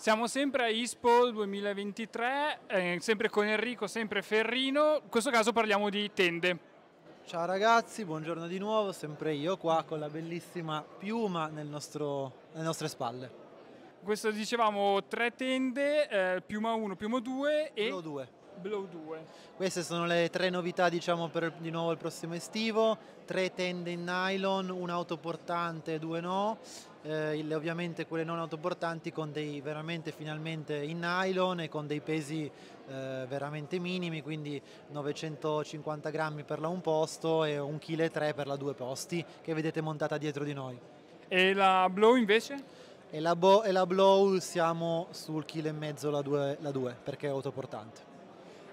Siamo sempre a ISPO 2023, eh, sempre con Enrico, sempre Ferrino, in questo caso parliamo di tende. Ciao ragazzi, buongiorno di nuovo, sempre io qua con la bellissima piuma nel nostro, nelle nostre spalle. Questo dicevamo tre tende, eh, piuma 1, piuma 2 e... Piuma 2. Blow 2. Queste sono le tre novità diciamo, per di nuovo il prossimo estivo, tre tende in nylon, un'auto portante, due no, eh, ovviamente quelle non autoportanti con dei veramente finalmente in nylon e con dei pesi eh, veramente minimi, quindi 950 grammi per la un posto e 1,3 kg per la due posti che vedete montata dietro di noi. E la Blow invece? E la, e la Blow siamo sul chilo e mezzo la 2 perché è autoportante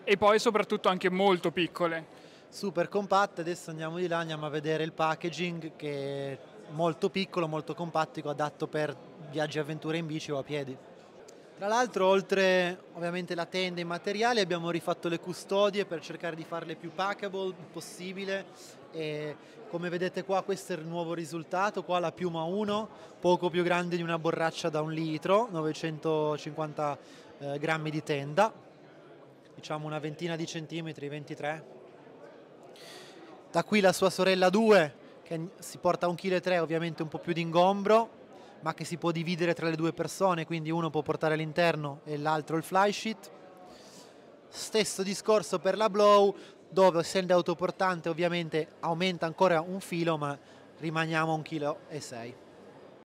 e poi soprattutto anche molto piccole. Super compatte, adesso andiamo di là, andiamo a vedere il packaging che è molto piccolo, molto compattico, adatto per viaggi e avventure in bici o a piedi. Tra l'altro, oltre ovviamente la tenda e i materiali, abbiamo rifatto le custodie per cercare di farle più packable possibile. E come vedete qua, questo è il nuovo risultato, qua la piuma 1, poco più grande di una borraccia da un litro, 950 eh, grammi di tenda, diciamo una ventina di centimetri, 23. Da qui la sua sorella 2 che si porta 1,3 kg, ovviamente un po' più di ingombro, ma che si può dividere tra le due persone, quindi uno può portare l'interno e l'altro il fly sheet. Stesso discorso per la blow, dove essendo autoportante ovviamente aumenta ancora un filo, ma rimaniamo a 1,6 kg.